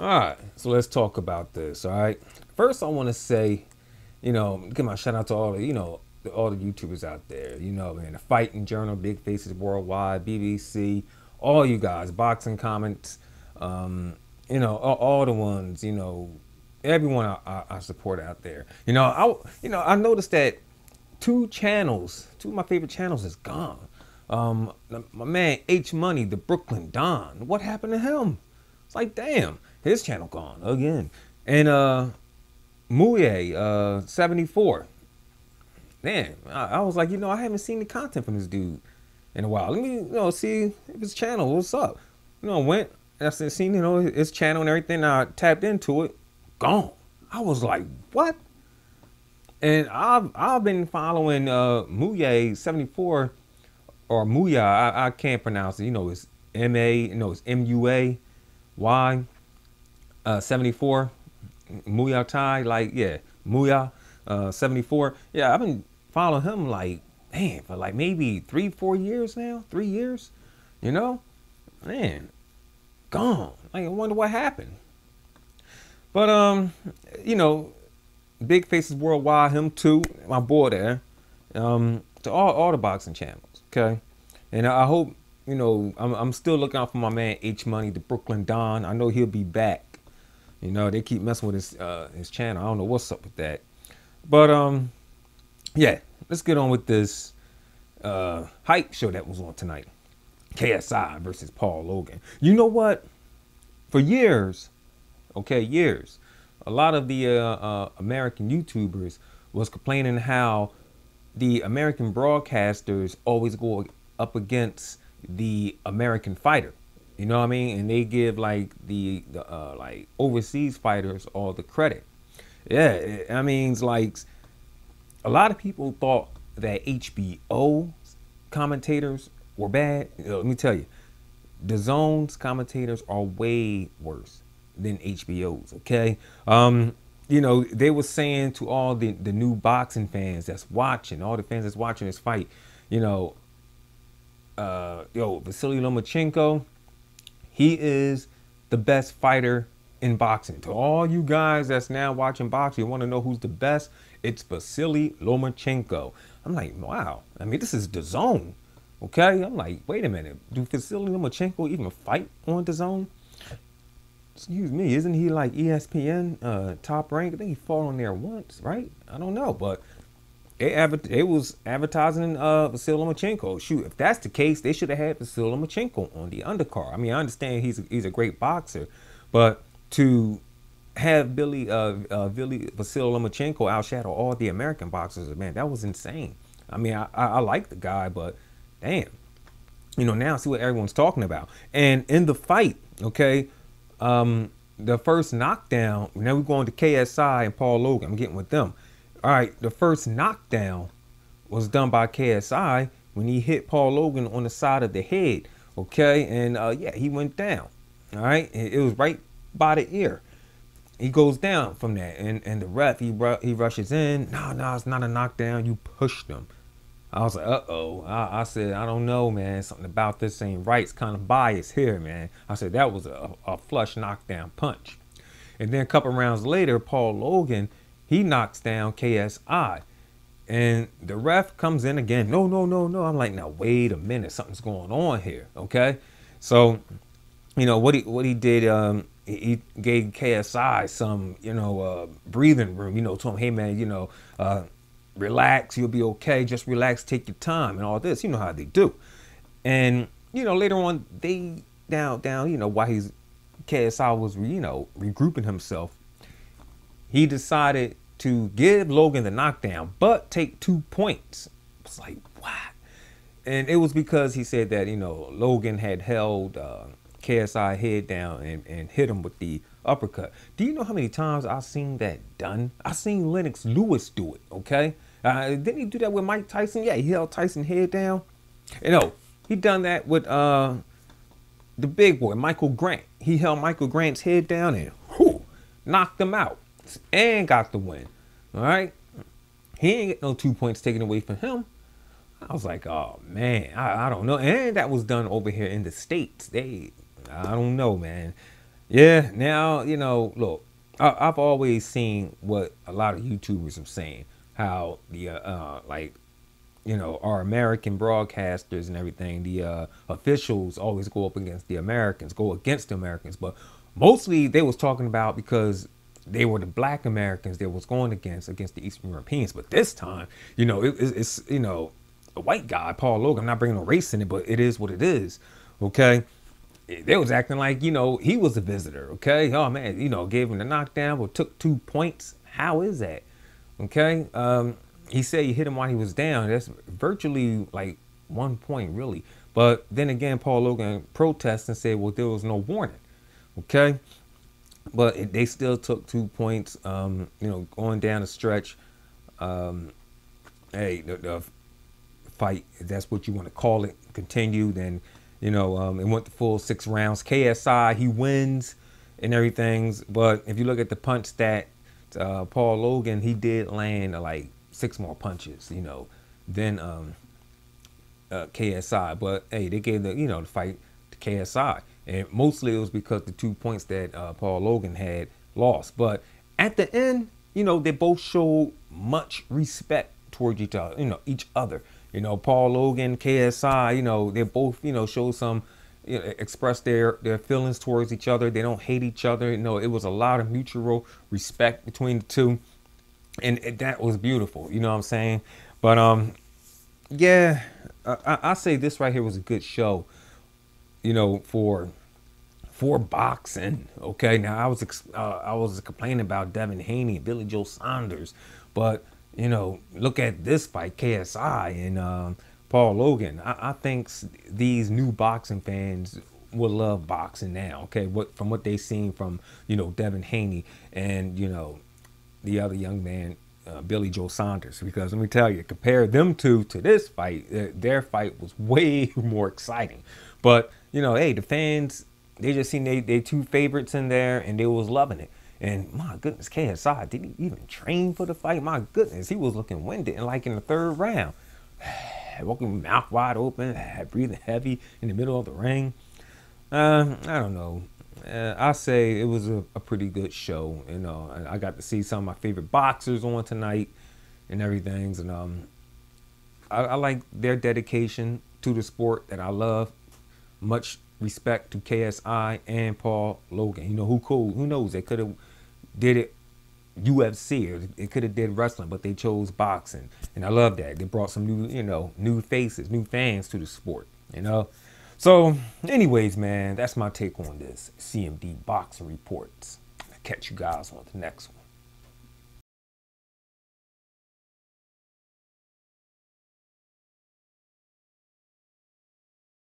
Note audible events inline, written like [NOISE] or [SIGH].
All right, so let's talk about this. All right, first I want to say, you know, give my shout out to all the, you know, all the YouTubers out there. You know, man, the Fighting Journal, Big Faces Worldwide, BBC, all you guys, Boxing Comments, um, you know, all, all, the ones, you know, everyone I, I, I support out there. You know, I, you know, I noticed that two channels, two of my favorite channels, is gone. Um, my man H Money, the Brooklyn Don. What happened to him? It's like, damn his channel gone again. And uh Mouye, uh 74. Man, I, I, was like, you know, I haven't seen the content from this dude in a while. Let me, you know, see if his channel, what's up. You know, went I seen, you know, his channel and everything. I tapped into it, gone. I was like, what? And I've I've been following uh Mouye 74 or Muya, I, I, can't pronounce it. You know, it's M A, you know, it's M U A Y uh, 74, Muay Thai, like, yeah, Muya, uh, 74. Yeah, I've been following him, like, man, for like maybe three, four years now, three years, you know? Man, gone. Like, I wonder what happened. But, um, you know, Big Faces Worldwide, him too, my boy there, um, to all, all the boxing channels, okay? And I hope, you know, I'm, I'm still looking out for my man H Money, the Brooklyn Don. I know he'll be back you know, they keep messing with his uh, his channel. I don't know what's up with that. But um, yeah, let's get on with this uh, hype show that was on tonight. KSI versus Paul Logan. You know what? For years, okay, years, a lot of the uh, uh, American YouTubers was complaining how the American broadcasters always go up against the American fighter. You know what I mean? And they give like the, the uh, like overseas fighters all the credit. Yeah, it, I mean, like a lot of people thought that HBO commentators were bad. Let me tell you, the zone's commentators are way worse than HBO's. Okay, um, you know they were saying to all the the new boxing fans that's watching, all the fans that's watching this fight, you know, uh, yo Vasily Lomachenko he is the best fighter in boxing. To all you guys that's now watching boxing, you want to know who's the best? It's Vasily Lomachenko. I'm like, wow. I mean, this is the zone. Okay? I'm like, wait a minute. Do Vasily Lomachenko even fight on the zone? Excuse me, isn't he like ESPN uh, top rank? I think he fought on there once, right? I don't know, but they, adver- was advertising uh, Vasily Lomachenko. Shoot, if that's the case, they should have had Vasily Lomachenko on the undercard. I mean, I understand he's a, he's a great boxer, but to have Billy uh, uh, Billy Vasily Lomachenko outshadow all the American boxers, man, that was insane. I mean, I, I, I like the guy, but damn, you know, now see what everyone's talking about. And in the fight, okay, um, the first knockdown. Now we're going to KSI and Paul Logan. I'm getting with them. All right, the first knockdown was done by KSI when he hit Paul Logan on the side of the head. Okay, and uh, yeah, he went down. All right, it was right by the ear. He goes down from that, and and the ref he he rushes in. No, no, it's not a knockdown. You pushed him. I was like, uh oh. I, I, said, I don't know, man. Something about this ain't right. It's kind of biased here, man. I said, that was a, a flush knockdown punch. And then a couple rounds later, Paul Logan he knocks down KSI. And the ref comes in again. No, no, no, no. I'm like, now wait a minute, something's going on here. Okay. So, you know, what he what he did, um, he gave KSI some, you know, uh, breathing room, you know, told him, hey man, you know, uh, relax, you'll be okay, just relax, take your time and all this. You know how they do. And, you know, later on they down down, you know, while he's KSI was, you know, regrouping himself, he decided to give Logan the knockdown, but take two points. It's like, what? And it was because he said that, you know, Logan had held uh, KSI head down and, and hit him with the uppercut. Do you know how many times I've seen that done? I've seen Lennox Lewis do it, okay? Uh, didn't he do that with Mike Tyson? Yeah, he held Tyson head down. You know, he done that with uh, the big boy, Michael Grant. He held Michael Grant's head down and whoo, knocked him out points and got the win. All right. He ain't get no two points taken away from him. I was like, oh man, I, I don't know. And that was done over here in the States. They, I don't know, man. Yeah, now, you know, look, I, have always seen what a lot of YouTubers are saying, how the, uh, uh, like, you know, our American broadcasters and everything, the uh, officials always go up against the Americans, go against the Americans. But mostly they was talking about because they were the black Americans that was going against against the Eastern Europeans. But this time, you know, it, it's, it's you know, a white guy, Paul Logan. I'm not bringing a race in it, but it is what it is. Okay, they was acting like you know he was a visitor. Okay, oh man, you know, gave him the knockdown, but took two points. How is that? Okay, um, he said he hit him while he was down. That's virtually like one point, really. But then again, Paul Logan protested and said, well, there was no warning. Okay but it, they still took two points. Um, you know, going down the stretch, um, hey, the, the fight, that's what you want to call it, continued. And, you know, um, it went the full six rounds. KSI, he wins and everything. But if you look at the punch stat, uh, Paul Logan, he did land uh, like six more punches, you know, than um, uh, KSI. But hey, they gave the, you know, the fight KSI. And mostly it was because the two points that uh, Paul Logan had lost. But at the end, you know, they both showed much respect towards each other, you know, each other. You know, Paul Logan, KSI, you know, they both, you know, showed some you know, express their their feelings towards each other. They don't hate each other. You know, it was a lot of mutual respect between the two, and it, that was beautiful. You know what I'm saying? But um, yeah, I, I say this right here was a good show you know, for for boxing. Okay, now I was uh, I was complaining about Devin Haney, Billy Joe Saunders, but you know, look at this fight, KSI and um, Paul Logan. I, I think these new boxing fans will love boxing now. Okay, what from what they seen from you know Devin Haney and you know the other young man uh, Billy Joe Saunders because let me tell you, compare them two to this fight, their, fight was way [LAUGHS] more exciting. But you know, hey, the fans they just seen they, they two favorites in there and they was loving it. And my goodness, KSI did he even train for the fight? My goodness, he was looking winded and like in the third round, [SIGHS] walking mouth wide open, [SIGHS] breathing heavy in the middle of the ring. Uh, I don't know. Uh, I say it was a, a pretty good show. you uh, I got to see some of my favorite boxers on tonight and everything. And um, I, I, like their dedication to the sport that I love. Much respect to KSI and Paul Logan. You know who cool? Who knows? They could have did it UFC or they could have did wrestling, but they chose boxing, and I love that. They brought some new, you know, new faces, new fans to the sport. You know. So, anyways, man, that's my take on this CMD box reports. I'll catch you guys on the next one.